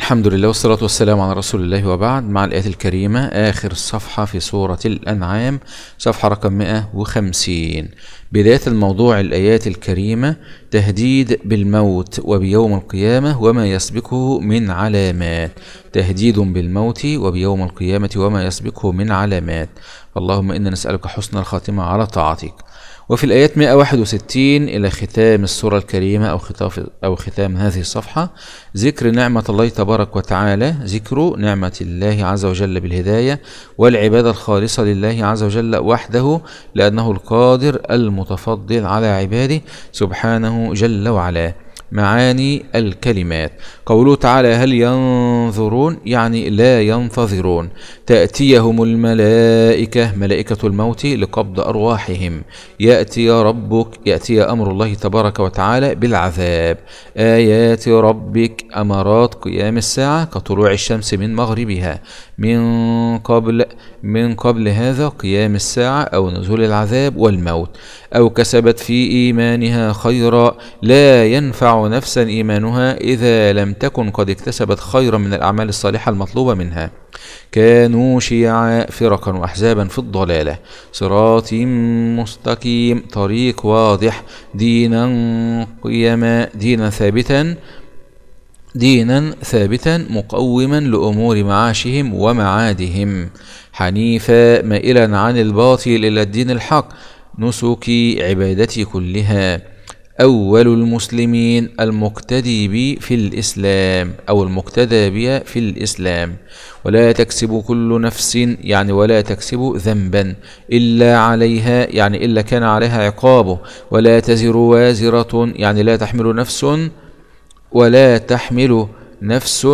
الحمد لله والصلاة والسلام على رسول الله وبعد مع الآية الكريمة آخر صفحة في سورة الأنعام صفحة رقم 150 بداية الموضوع الآيات الكريمة تهديد بالموت وبيوم القيامة وما يسبقه من علامات تهديد بالموت وبيوم القيامة وما يسبقه من علامات اللهم إنا نسألك حسن الخاتمة على طاعتك وفي الآيات 161 إلى ختام السورة الكريمة أو ختام أو ختام هذه الصفحة ذكر نعمة الله تبارك وتعالى ذكر نعمة الله عز وجل بالهداية والعبادة الخالصة لله عز وجل وحده لأنه القادر المتفضل على عباده سبحانه جل وعلا معاني الكلمات قوله تعالى هل ينظرون يعني لا ينتظرون تأتيهم الملائكة ملائكة الموت لقبض أرواحهم يأتي ربك يأتي أمر الله تبارك وتعالى بالعذاب آيات ربك أمارات قيام الساعة كطلوع الشمس من مغربها من قبل من قبل هذا قيام الساعة أو نزول العذاب والموت أو كسبت في إيمانها خيرا لا ينفع نفسا إيمانها إذا لم تكن قد اكتسبت خيرا من الأعمال الصالحة المطلوبة منها كانوا شيعا فرقا وأحزابا في الضلالة صراط مستقيم طريق واضح دينا قيما دينا ثابتا دينا ثابتا مقوما لأمور معاشهم ومعادهم حنيفا مائلا عن الباطل إلى الدين الحق نسك عبادتي كلها أول المسلمين المقتدي بي في الإسلام أو المقتدى بي في الإسلام ولا تكسب كل نفس يعني ولا تكسب ذنبا إلا عليها يعني إلا كان عليها عقابه ولا تزر وازرة يعني لا تحمل نفس ولا تحمل نفس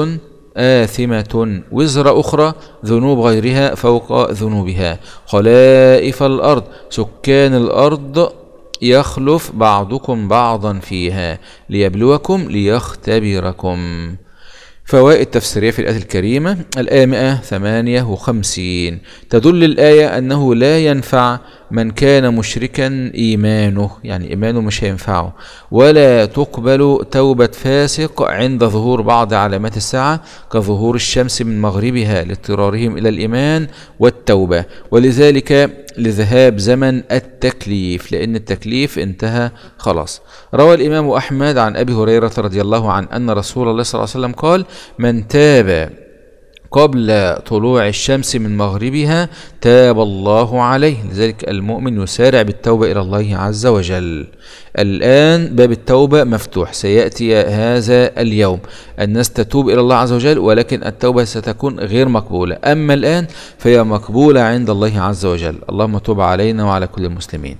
آثمة وزر أخرى ذنوب غيرها فوق ذنوبها خلائف الأرض سكان الأرض يخلف بعضكم بعضا فيها ليبلوكم ليختبركم فوائد تفسيرية في الآية الكريمة الآية 158 تدل الآية أنه لا ينفع من كان مشركا إيمانه يعني إيمانه مش هينفعه ولا تقبل توبة فاسق عند ظهور بعض علامات الساعة كظهور الشمس من مغربها لاضطرارهم إلى الإيمان والتوبة ولذلك لذهاب زمن التكليف لأن التكليف انتهى خلاص روى الإمام أحمد عن أبي هريرة رضي الله عنه أن رسول الله صلى الله عليه وسلم قال من تاب قبل طلوع الشمس من مغربها تاب الله عليه لذلك المؤمن يسارع بالتوبة إلى الله عز وجل الآن باب التوبة مفتوح سيأتي هذا اليوم الناس تتوب إلى الله عز وجل ولكن التوبة ستكون غير مقبولة أما الآن فهي مقبولة عند الله عز وجل اللهم توب علينا وعلى كل المسلمين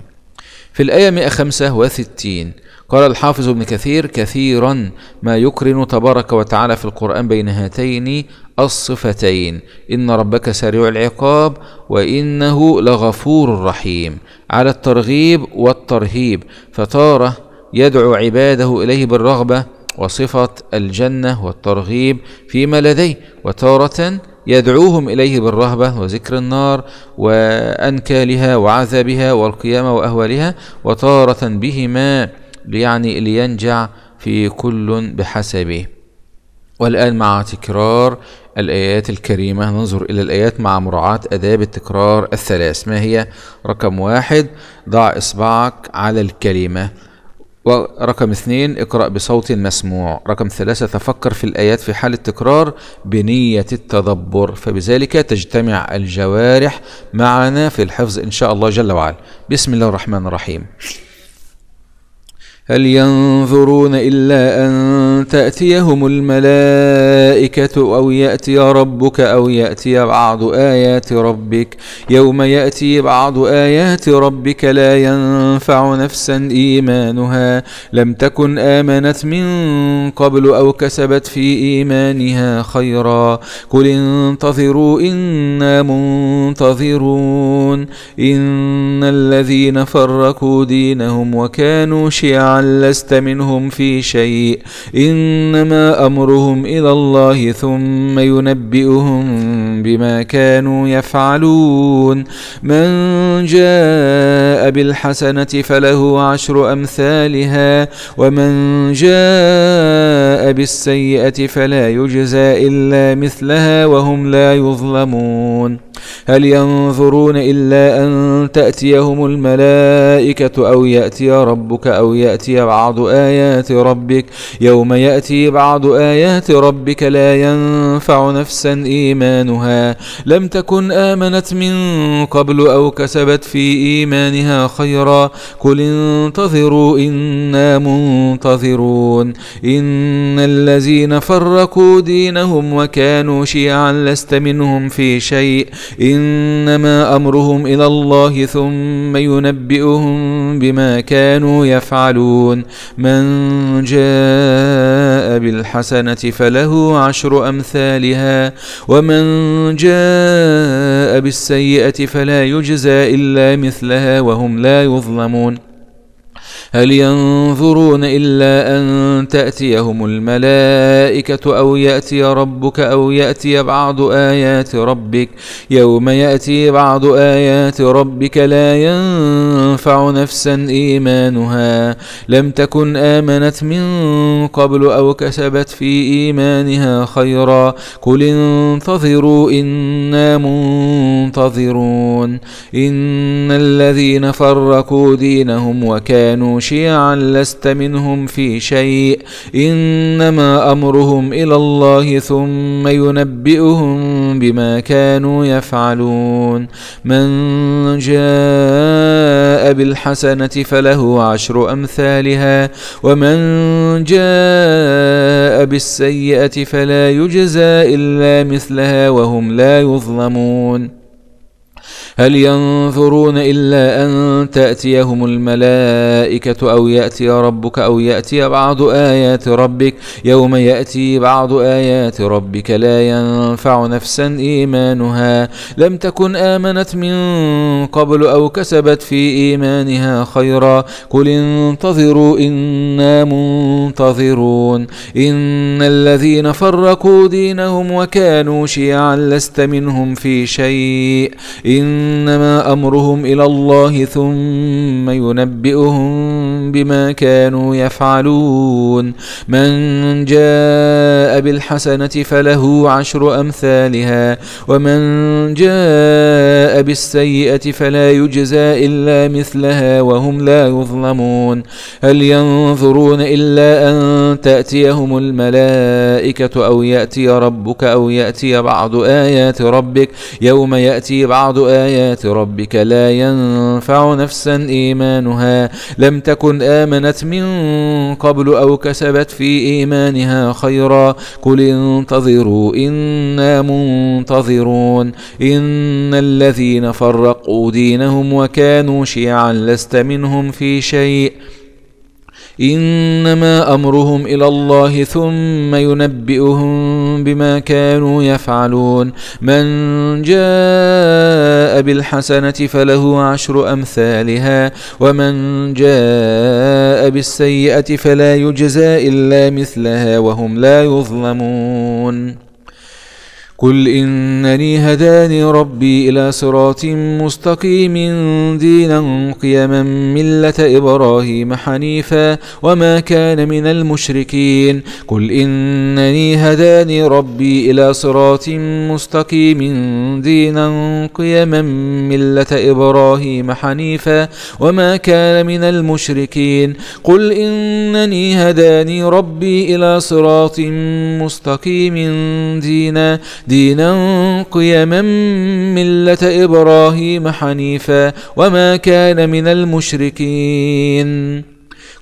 في الآية 165 قال الحافظ ابن كثير كثيرا ما يقرن تبارك وتعالى في القرآن بين هاتين الصفتين إن ربك سريع العقاب وإنه لغفور رحيم على الترغيب والترهيب فتارة يدعو عباده إليه بالرغبة وصفة الجنة والترغيب فيما لديه وتارة يدعوهم إليه بالرهبة وذكر النار وأنكالها وعذابها والقيامة وأهوالها وتارة بهما يعني لينجع في كل بحسبه والآن مع تكرار الآيات الكريمة ننظر إلى الآيات مع مراعاة أداب التكرار الثلاث ما هي رقم واحد ضع إصبعك على الكلمة ورقم اثنين اقرأ بصوت مسموع رقم ثلاثة تفكر في الآيات في حال التكرار بنية التدبر فبذلك تجتمع الجوارح معنا في الحفظ إن شاء الله جل وعلا بسم الله الرحمن الرحيم هل ينظرون إلا أن تأتيهم الملائكة أو يأتي ربك أو يأتي بعض آيات ربك يوم يأتي بعض آيات ربك لا ينفع نفسا إيمانها لم تكن آمنت من قبل أو كسبت في إيمانها خيرا قل انتظروا إنا منتظرون إن الذين فرقوا دينهم وكانوا شيعا لست منهم في شيء إنما أمرهم إلى الله ثم ينبئهم بما كانوا يفعلون من جاء بالحسنة فله عشر أمثالها ومن جاء بالسيئة فلا يجزى إلا مثلها وهم لا يظلمون هل ينظرون إلا أن تأتيهم الملائكة أو يأتي ربك أو يأتي بعض آيات ربك يوم يأتي بعض آيات ربك لا ينفع نفسا إيمانها لم تكن آمنت من قبل أو كسبت في إيمانها خيرا قل انتظروا إنا منتظرون إن الذين فرقوا دينهم وكانوا شيعا لست منهم في شيء إنما أمرهم إلى الله ثم ينبئهم بما كانوا يفعلون من جاء بالحسنة فله عشر أمثالها ومن جاء بالسيئة فلا يجزى إلا مثلها وهم لا يظلمون هل ينظرون إلا أن تأتيهم الملائكة أو يأتي ربك أو يأتي بعض آيات ربك يوم يأتي بعض آيات ربك لا ينفع نفسا إيمانها لم تكن آمنت من قبل أو كسبت في إيمانها خيرا قل انتظروا إنا منتظرون إن الذين فرقوا دينهم وكانوا شيعا لست منهم في شيء انما امرهم الى الله ثم ينبئهم بما كانوا يفعلون من جاء بالحسنه فله عشر امثالها ومن جاء بالسيئه فلا يجزى الا مثلها وهم لا يظلمون هل ينظرون إلا أن تأتيهم الملائكة أو يأتي ربك أو يأتي بعض آيات ربك يوم يأتي بعض آيات ربك لا ينفع نفسا إيمانها لم تكن آمنت من قبل أو كسبت في إيمانها خيرا قل انتظروا إنا منتظرون إن الذين فرقوا دينهم وكانوا شيعا لست منهم في شيء إن إنما أمرهم إلى الله ثم ينبئهم بما كانوا يفعلون من جاء بالحسنة فله عشر أمثالها ومن جاء بالسيئة فلا يجزى إلا مثلها وهم لا يظلمون هل ينظرون إلا أن تأتيهم الملائكة أو يأتي ربك أو يأتي بعض آيات ربك يوم يأتي بعض آيات آيات ربك لا ينفع نفسا إيمانها لم تكن آمنت من قبل أو كسبت في إيمانها خيرا قل انتظروا إنا منتظرون إن الذين فرقوا دينهم وكانوا شيعا لست منهم في شيء انما امرهم الى الله ثم ينبئهم بما كانوا يفعلون من جاء بالحسنه فله عشر امثالها ومن جاء بالسيئه فلا يجزى الا مثلها وهم لا يظلمون قل إنني هداني ربي إلى صراط مستقيم دينا قيما ملة إبراهيم حنيفا وما كان من المشركين قل إنني هداني ربي إلى صراط مستقيم دينا قيما ملة إبراهيم حنيفا وما كان من المشركين قل إنني هداني ربي إلى صراط مستقيم دينا دينا قيما ملة إبراهيم حنيفا وما كان من المشركين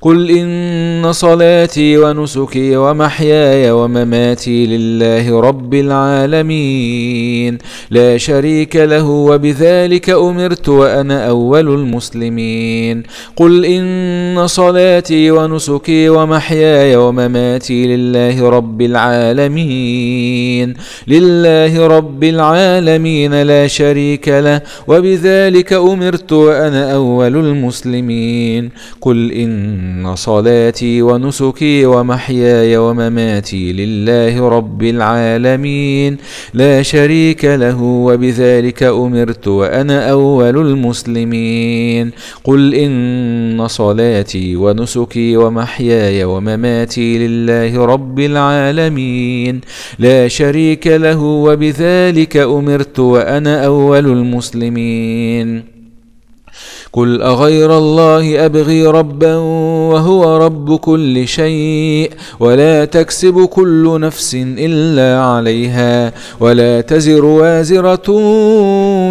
قل إن صلاتي ونسكي ومحياي ومماتي لله رب العالمين لا شريك له وبذلك أمرت وأنا أول المسلمين قل إن صلاتي ونسكي ومحياي ومماتي لله رب العالمين لله رب العالمين لا شريك له وبذلك أمرت وأنا أول المسلمين قل إن إن صلاتي ونسكي ومحياي ومماتي لله رب العالمين لا شريك له وبذلك أمرت وأنا أول المسلمين قل إن صلاتي ونسكي ومحياي ومماتي لله رب العالمين لا شريك له وبذلك أمرت وأنا أول المسلمين قل اغير الله ابغي ربا وهو رب كل شيء ولا تكسب كل نفس الا عليها ولا تزر وازره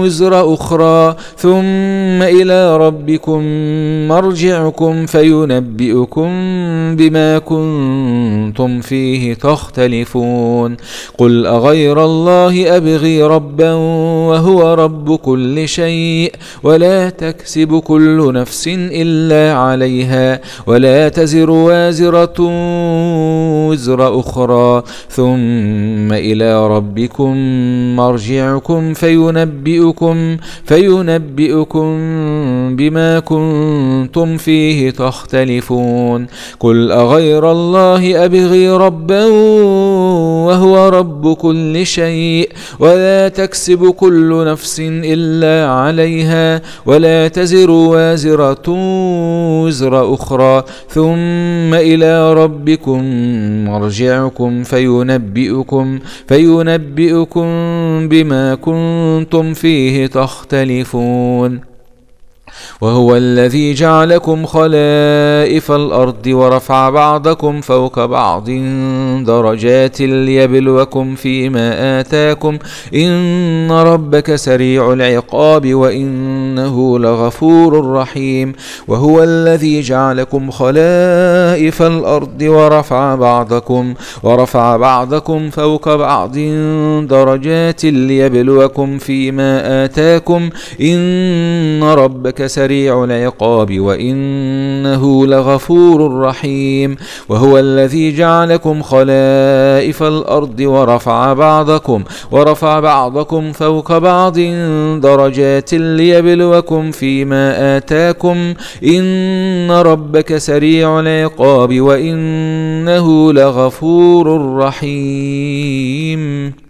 وزر اخرى ثم الى ربكم مرجعكم فينبئكم بما كنتم فيه تختلفون قل اغير الله ابغي ربا وهو رب كل شيء ولا تكسب كل نفس إلا عليها ولا تزر وازرة وزر أخرى ثم إلى ربكم مرجعكم فينبئكم فينبئكم بما كنتم فيه تختلفون قل أغير الله أبغي ربا وهو رب كل شيء ولا تكسب كل نفس إلا عليها ولا تزر تزر وازرة وزر أخرى ثم إلى ربكم مرجعكم فينبئكم فينبئكم بما كنتم فيه تختلفون وهو الذي جعلكم خلائف الأرض ورفع بعضكم فوق بعض درجات ليبلوكم فيما آتاكم إن ربك سريع العقاب وإنه لغفور رحيم وهو الذي جعلكم خلائف الأرض ورفع بعضكم ورفع بعضكم فوق بعض درجات ليبلوكم فيما آتاكم إن ربك سريع العقاب وإنه لغفور رحيم وهو الذي جعلكم خلائف الأرض ورفع بعضكم ورفع بعضكم فوق بعض درجات ليبلوكم فيما آتاكم إن ربك سريع العقاب وإنه لغفور رحيم